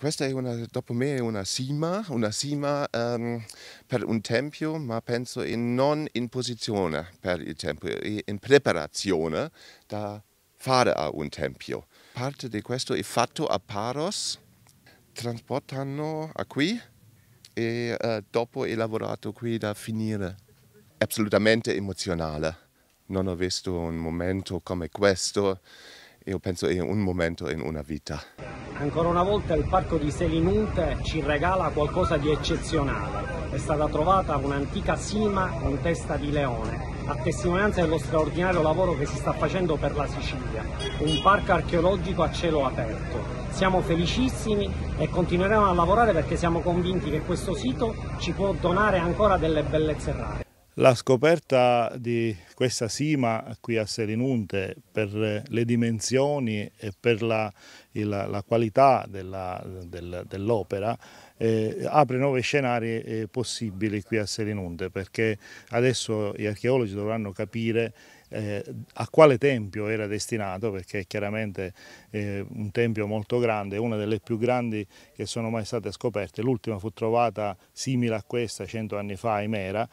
questa è una, dopo me è una cima, una cima um, ehm, per un tempio, ma penso in, non in posizione per il tempio, in preparazione da fare a un tempio. Parte di questo è fatto a Paros, trasportano a qui e uh, dopo è lavorato qui da finire. Assolutamente emozionale. Non ho visto un momento come questo, io penso è un momento in una vita. Ancora una volta il parco di Selinunte ci regala qualcosa di eccezionale. È stata trovata un'antica sima con testa di leone, a testimonianza dello straordinario lavoro che si sta facendo per la Sicilia, un parco archeologico a cielo aperto. Siamo felicissimi e continueremo a lavorare perché siamo convinti che questo sito ci può donare ancora delle bellezze rare. La scoperta di questa sima qui a Serinunte per le dimensioni e per la, la, la qualità dell'opera del, dell eh, apre nuovi scenari eh, possibili qui a Serinunte perché adesso gli archeologi dovranno capire eh, a quale tempio era destinato, perché è chiaramente eh, un tempio molto grande, una delle più grandi che sono mai state scoperte, l'ultima fu trovata simile a questa cento anni fa a Imera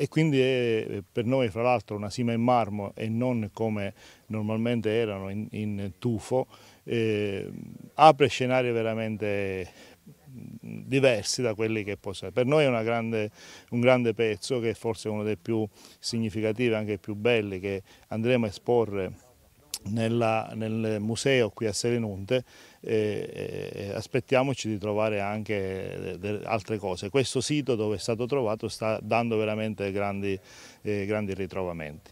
e quindi è eh, per noi fra l'altro una sima in marmo e non come normalmente erano in, in tufo, eh, apre scenari veramente diversi da quelli che possono Per noi è grande, un grande pezzo che forse è uno dei più significativi, anche più belli, che andremo a esporre nella, nel museo qui a Serenunte eh, eh, aspettiamoci di trovare anche eh, altre cose. Questo sito dove è stato trovato sta dando veramente grandi, eh, grandi ritrovamenti.